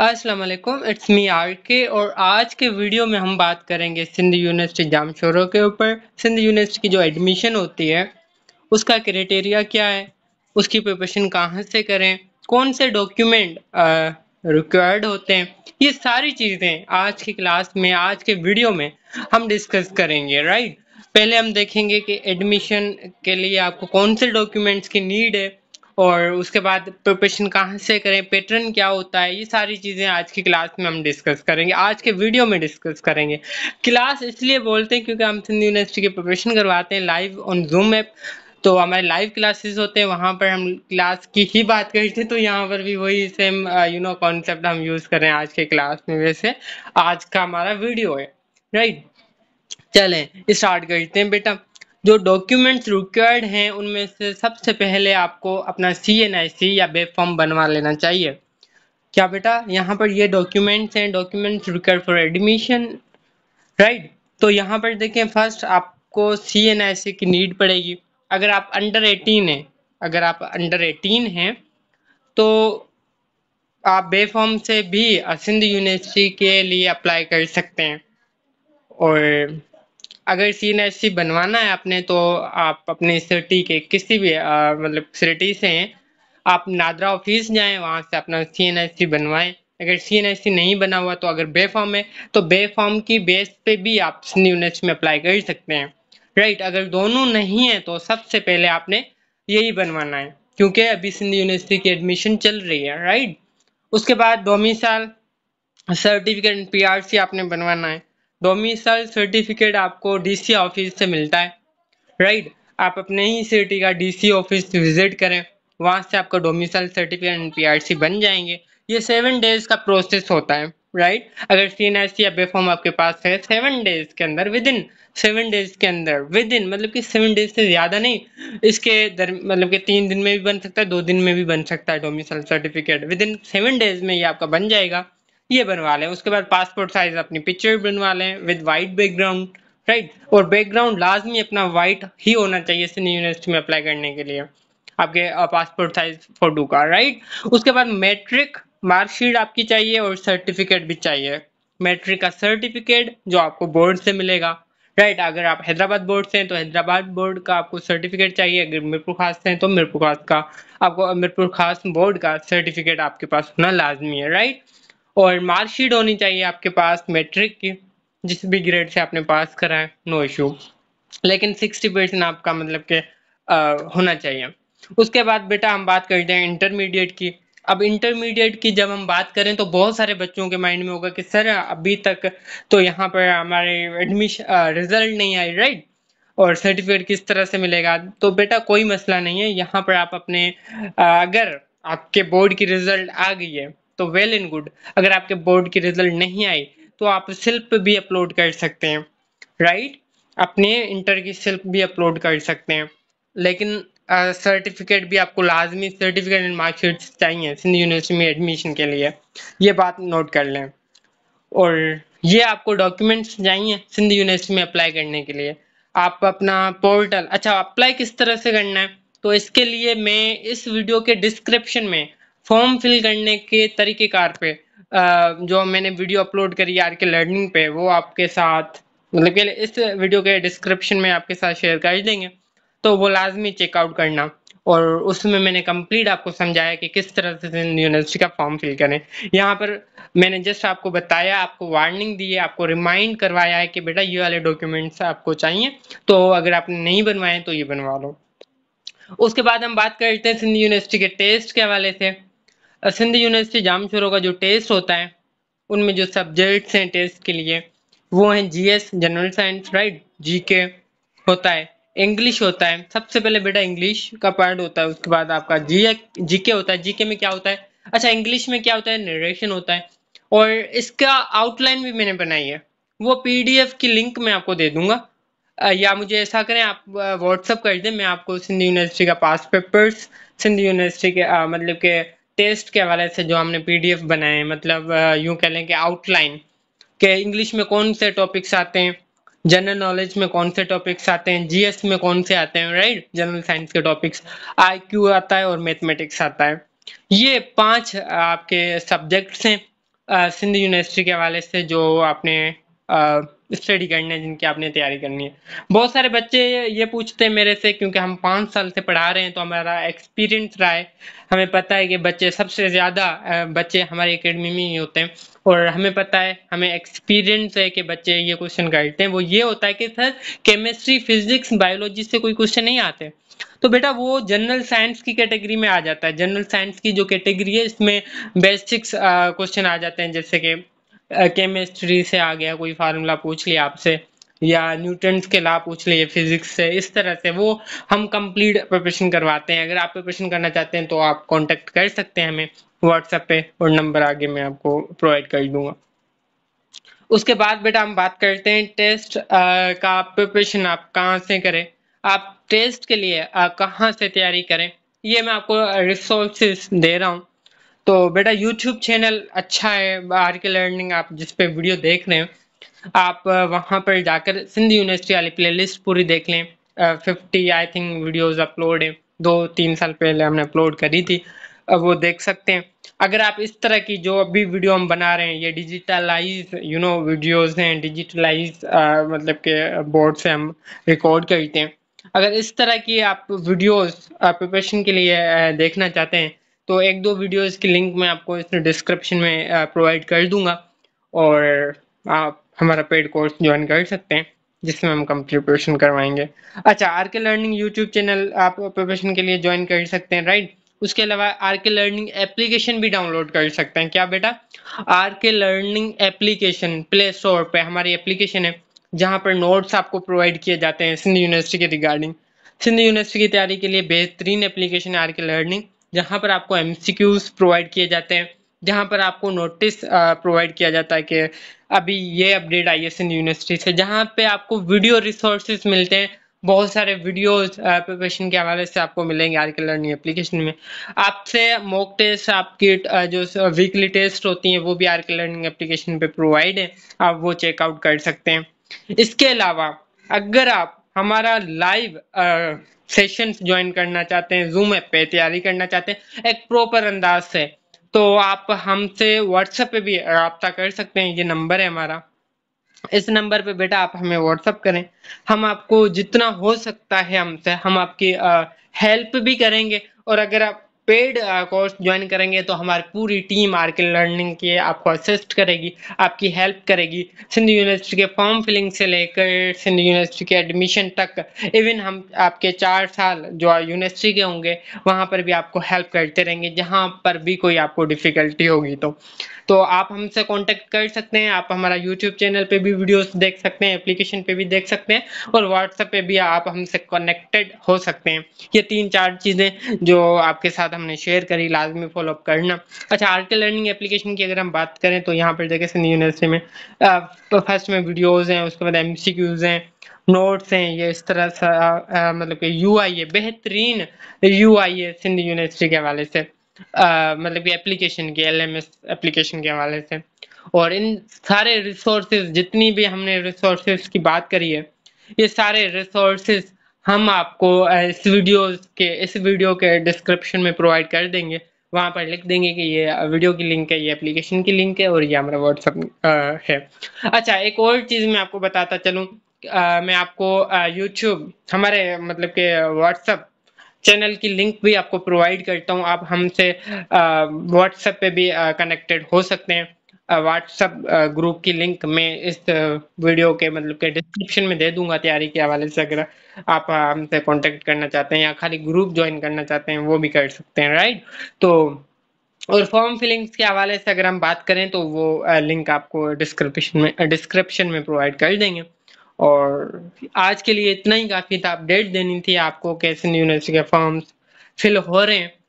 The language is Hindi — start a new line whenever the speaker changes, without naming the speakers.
असलम इट्स मी आर के और आज के वीडियो में हम बात करेंगे सिंध यूनिवर्सिटी जाम शोरों के ऊपर सिंध यूनिवर्सिटी की जो एडमिशन होती है उसका क्राइटेरिया क्या है उसकी प्रिपरेशन कहाँ से करें कौन से डॉक्यूमेंट रिक्वायर्ड होते हैं ये सारी चीज़ें आज की क्लास में आज के वीडियो में हम डिस्कस करेंगे राइट पहले हम देखेंगे कि एडमिशन के लिए आपको कौन से डॉक्यूमेंट्स की नीड है और उसके बाद प्रिपरेशन कहाँ से करें पैटर्न क्या होता है ये सारी चीज़ें आज की क्लास में हम डिस्कस करेंगे आज के वीडियो में डिस्कस करेंगे क्लास इसलिए बोलते हैं क्योंकि हम सिंधु यूनिवर्सिटी के प्रिपरेशन करवाते हैं लाइव ऑन जूम ऐप तो हमारे लाइव क्लासेस होते हैं वहाँ पर हम क्लास की ही बात करते हैं तो यहाँ पर भी वही सेम यू नो कॉन्सेप्ट हम यूज़ कर रहे हैं आज के क्लास में वैसे आज का हमारा वीडियो है राइट चलें स्टार्ट करते हैं बेटा जो डॉक्यूमेंट्स रिक्वायर्ड हैं उनमें से सबसे पहले आपको अपना सी एन आई सी या वेब फॉर्म बनवा लेना चाहिए क्या बेटा यहाँ पर ये डॉक्यूमेंट्स हैं documents required for admission right तो यहाँ पर देखें फर्स्ट आपको सी एन आई सी की नीड पड़ेगी अगर आप अंडर एटीन हैं अगर आप अंडर एटीन हैं तो आप फॉर्म से भी सिंध यूनिवर्सिटी के लिए अप्लाई कर सकते हैं और अगर सी एन बनवाना है आपने तो आप अपने सिटी के किसी भी मतलब सिटी से हैं आप नादरा ऑफिस जाएं वहाँ से अपना सी एन बनवाएं अगर सी एन नहीं बना हुआ तो अगर बे फॉर्म है तो बे फॉर्म की बेस पे भी आप यूनिट में अप्लाई कर सकते हैं राइट अगर दोनों नहीं है तो सबसे पहले आपने यही बनवाना है क्योंकि अभी सिंध यूनिवर्सिटी की एडमिशन चल रही है राइट उसके बाद दो साल सर्टिफिकेट पी आपने बनवाना है डोमिसाइल सर्टिफिकेट आपको डीसी ऑफिस से मिलता है राइट आप अपने ही सिटी का डीसी ऑफिस विजिट करें वहाँ से आपका डोमिसाइल सर्टिफिकेट एन पीआरसी बन जाएंगे ये सेवन डेज का प्रोसेस होता है राइट right? अगर सी एन या बेफॉर्म आपके पास है सेवन डेज के अंदर विद इन सेवन डेज के अंदर विद इन मतलब कि सेवन डेज से ज़्यादा नहीं इसके दर मतलब कि तीन दिन में भी बन सकता है दो दिन में भी बन सकता है domicile certificate within seven days में ये आपका बन जाएगा ये बनवा लें उसके बाद पासपोर्ट साइज अपनी पिक्चर बनवा लें विद वाइट बैकग्राउंड राइट और बैकग्राउंड लाजमी अपना वाइट ही होना चाहिए सिनी यूनिवर्सिटी में अप्लाई करने के लिए आपके पासपोर्ट साइज फोटो का राइट उसके बाद मैट्रिक मार्कशीट आपकी चाहिए और सर्टिफिकेट भी चाहिए मैट्रिक का सर्टिफिकेट जो आपको बोर्ड से मिलेगा राइट right, अगर आप हैदराबाद बोर्ड से हैं तो हैदराबाद बोर्ड का आपको सर्टिफिकेट चाहिए अगर मीरपुर खास से हैं तो मीरपुर खास का आपको मीरपुर खास बोर्ड का सर्टिफिकेट आपके पास होना लाजमी है राइट right? और मार्कशीट होनी चाहिए आपके पास मेट्रिक की जिस भी ग्रेड से आपने पास करा है नो इशू लेकिन सिक्सटी परसेंट आपका मतलब के आ, होना चाहिए उसके बाद बेटा हम बात करते हैं इंटरमीडिएट की अब इंटरमीडिएट की जब हम बात करें तो बहुत सारे बच्चों के माइंड में होगा कि सर अभी तक तो यहाँ पर हमारे एडमिशन रिजल्ट नहीं आई राइट और सर्टिफिकेट किस तरह से मिलेगा तो बेटा कोई मसला नहीं है यहाँ पर आप अपने आ, अगर आपके बोर्ड की रिजल्ट आ गई है तो वेल एंड गुड अगर आपके बोर्ड की रिजल्ट नहीं आई तो आप शिल्प भी अपलोड कर सकते हैं राइट अपने इंटर की शिल्प भी अपलोड कर सकते हैं लेकिन सर्टिफिकेट uh, भी आपको लाजमी सर्टिफिकेट एंड मार्कशीट चाहिए सिंध यूनिवर्सिटी में एडमिशन के लिए ये बात नोट कर लें और ये आपको डॉक्यूमेंट्स चाहिए सिंध यूनिवर्सिटी में अप्लाई करने के लिए आप अपना पोर्टल अच्छा अप्लाई किस तरह से करना है तो इसके लिए मैं इस वीडियो के डिस्क्रिप्शन में फॉर्म फिल करने के तरीकेकार पे जो मैंने वीडियो अपलोड करी आर के लर्निंग पे वो आपके साथ मतलब के इस वीडियो के डिस्क्रिप्शन में आपके साथ शेयर कर देंगे तो वो लाजमी चेकआउट करना और उसमें मैंने कंप्लीट आपको समझाया कि किस तरह से यूनिवर्सिटी का फॉर्म फिल करें यहाँ पर मैंने जस्ट आपको बताया आपको वार्निंग दी है आपको रिमाइंड करवाया है कि बेटा ये वाले डॉक्यूमेंट्स आपको चाहिए तो अगर आपने नहीं बनवाए तो ये बनवा लो उसके बाद हम बात करते हैं सिंध यूनिवर्सिटी के टेस्ट के हवाले से सिंध यूनिवर्सिटी जामशोरों का जो टेस्ट होता है उनमें जो सब्जेक्ट्स हैं टेस्ट के लिए वो हैं GS general science right GK होता है इंग्लिश होता है सबसे पहले बेटा इंग्लिश का पार्ट होता है उसके बाद आपका जी जीके होता है जीके में क्या होता है अच्छा इंग्लिश में क्या होता है नरेशन होता है और इसका आउटलाइन भी मैंने बनाई है वो पीडीएफ की लिंक मैं आपको दे दूंगा या मुझे ऐसा करें आप व्हाट्सअप कर दें मैं आपको सिंध यूनिवर्सिटी का पास पेपर्स सिंध यूनिवर्सिटी के आ, मतलब के टेस्ट के हवाले से जो हमने पीडीएफ बनाए हैं मतलब यूँ कह लें कि आउटलाइन के इंग्लिश में कौन से टॉपिक्स आते हैं जनरल नॉलेज में कौन से टॉपिक्स आते हैं जीएस में कौन से आते हैं राइट जनरल साइंस के टॉपिक्स आईक्यू आता है और मैथमेटिक्स आता है ये पांच आपके सब्जेक्ट्स हैं सिंध यूनिवर्सिटी के हवाले से जो आपने स्टडी करने हैं जिनकी आपने तैयारी करनी है बहुत सारे बच्चे ये पूछते हैं मेरे से क्योंकि हम पाँच साल से पढ़ा रहे हैं तो हमारा एक्सपीरियंस रहा है हमें पता है कि बच्चे सबसे ज़्यादा बच्चे हमारे अकेडमी में ही होते हैं और हमें पता है हमें एक्सपीरियंस है कि बच्चे ये क्वेश्चन करते हैं वो ये होता है कि सर केमिस्ट्री फिजिक्स बायोलॉजी से कोई क्वेश्चन नहीं आते तो बेटा वो जनरल साइंस की कैटेगरी में आ जाता है जनरल साइंस की जो कैटेगरी है इसमें बेसिक्स क्वेश्चन आ जाते हैं जैसे कि केमिस्ट्री से आ गया कोई फार्मूला पूछ लिया आपसे या न्यूटन्स के ला पूछ लिए फिजिक्स से इस तरह से वो हम कंप्लीट प्रिपरेशन करवाते हैं अगर आप प्रिपरेशन करना चाहते हैं तो आप कांटेक्ट कर सकते हैं हमें व्हाट्सएप पे और नंबर आगे मैं आपको प्रोवाइड कर दूंगा उसके बाद बेटा हम बात करते हैं टेस्ट आ, का प्रिपरेशन आप कहाँ से करें आप टेस्ट के लिए कहाँ से तैयारी करें ये मैं आपको रिसोर्सेस दे रहा हूँ तो बेटा यूट्यूब चैनल अच्छा है बाहर के लर्निंग आप जिस पे वीडियो देख रहे हैं आप वहाँ पर जाकर सिंध यूनिवर्सिटी वाली प्ले पूरी देख लें fifty I think videos upload है दो तीन साल पहले हमने अपलोड करी थी वो देख सकते हैं अगर आप इस तरह की जो अभी वीडियो हम बना रहे हैं ये डिजिटलाइज यू नो वीडियोस हैं डिजिटलाइज मतलब के बोर्ड से हम रिकॉर्ड करते हैं अगर इस तरह की आप वीडियोस प्रिपरेशन के लिए देखना चाहते हैं तो एक दो वीडियोस की लिंक मैं आपको इसमें डिस्क्रिप्शन में प्रोवाइड कर दूंगा और आप हमारा पेड कोर्स ज्वाइन कर सकते हैं जिसमें हम कंप्यूटेशन करवाएंगे अच्छा R K learning YouTube channel आप प्रोफेशन के लिए ज्वाइन कर सकते हैं राइट उसके अलावा आर के लर्निंग एप्लीकेशन भी डाउनलोड कर सकते हैं क्या बेटा are K learning application play store पर हमारी एप्लीकेशन है जहाँ पर नोट्स आपको प्रोवाइड किए जाते हैं सिंध यूनिवर्सिटी के रिगार्डिंग सिंध यूनिवर्सिटी की तैयारी के लिए बेहतरीन एप्लीकेशन है आर के लर्निंग जहाँ पर आपको एम प्रोवाइड किए जाते हैं जहाँ पर आपको नोटिस प्रोवाइड किया जाता है कि अभी ये update I S N university से जहाँ पे आपको वीडियो रिसोर्सेज मिलते हैं बहुत सारे वीडियोस प्रिपरेशन के हवाले से आपको मिलेंगे आर के लर्निंग एप्लीकेशन में आपसे मॉक टेस्ट आपकी जो वीकली टेस्ट होती हैं वो भी आर के लर्निंग एप्लीकेशन पे प्रोवाइड है आप वो चेकआउट कर सकते हैं इसके अलावा अगर आप हमारा लाइव सेशन ज्वाइन करना चाहते हैं जूम ऐप पे तैयारी करना चाहते हैं एक प्रॉपर अंदाज से तो आप हमसे व्हाट्सएप पे भी रबता कर सकते हैं ये नंबर है हमारा इस नंबर पे बेटा आप हमें व्हाट्सअप करें हम आपको जितना हो सकता है हमसे हम आपकी हेल्प भी करेंगे और अगर आप पेड कोर्स ज्वाइन करेंगे तो हमारी पूरी टीम के लर्निंग की आपको असिस्ट करेगी आपकी हेल्प करेगी सिंध यूनिवर्सिटी के फॉर्म फिलिंग से लेकर सिंध यूनिवर्सिटी के एडमिशन तक इवन हम आपके चार साल जो यूनिवर्सिटी के होंगे वहाँ पर भी आपको हेल्प करते रहेंगे जहाँ पर भी कोई आपको डिफ़िकल्टी होगी तो तो आप हमसे कांटेक्ट कर सकते हैं आप हमारा यूट्यूब चैनल पे भी वीडियोस देख सकते हैं एप्लीकेशन पे भी देख सकते हैं और व्हाट्सएप पे भी आप हमसे कनेक्टेड हो सकते हैं ये तीन चार चीज़ें जो आपके साथ साथ हमने शेयर करी लाजमी फॉलोअप करना अच्छा आर टी लर्निंग एप्लीकेशन की अगर हम बात करें तो यहाँ पर जगह सिंधी यूनिवर्सिटी में फर्स्ट तो में वीडियोज़ हैं उसके बाद एम सी क्यूज़ हैं नोट्स हैं ये इस तरह से मतलब कि यू आई ए बेहतरीन U I A Sindh university के हवाले से मतलब कि एप्लीकेशन के एल एम एस एप्लीकेशन के हवाले से और इन सारे रिसोर्सेज जितनी भी हमने रिसोर्सेज की बात करी है ये सारे रिसोर्सेज हम आपको इस वीडियो के इस वीडियो के डिस्क्रिप्शन में प्रोवाइड कर देंगे वहाँ पर लिख देंगे कि ये वीडियो की लिंक है ये एप्लीकेशन की लिंक है और ये हमारा व्हाट्सअप है अच्छा एक और चीज़ मैं आपको बताता चलूँ मैं आपको यूट्यूब हमारे मतलब के व्हाट्सअप चैनल की लिंक भी आपको प्रोवाइड करता हूँ आप हमसे व्हाट्सएप पे भी कनेक्टेड हो सकते हैं व्हाट्सएप ग्रुप की लिंक में इस वीडियो के मतलब के डिस्क्रिप्शन में दे दूंगा तैयारी के हवाले से अगर आप हमसे कांटेक्ट करना चाहते हैं या खाली ग्रुप ज्वाइन करना चाहते हैं वो भी कर सकते हैं राइट तो और फॉर्म फिलिंग्स के हवाले से अगर हम बात करें तो वो लिंक आपको डिस्क्रिप्शन में डिस्क्रिप्शन में प्रोवाइड कर देंगे और आज के लिए इतना ही काफ़ी था अपडेट देनी थी आपको कैसे यूनिवर्सिटी के फॉर्म्स फिल हो रहे हैं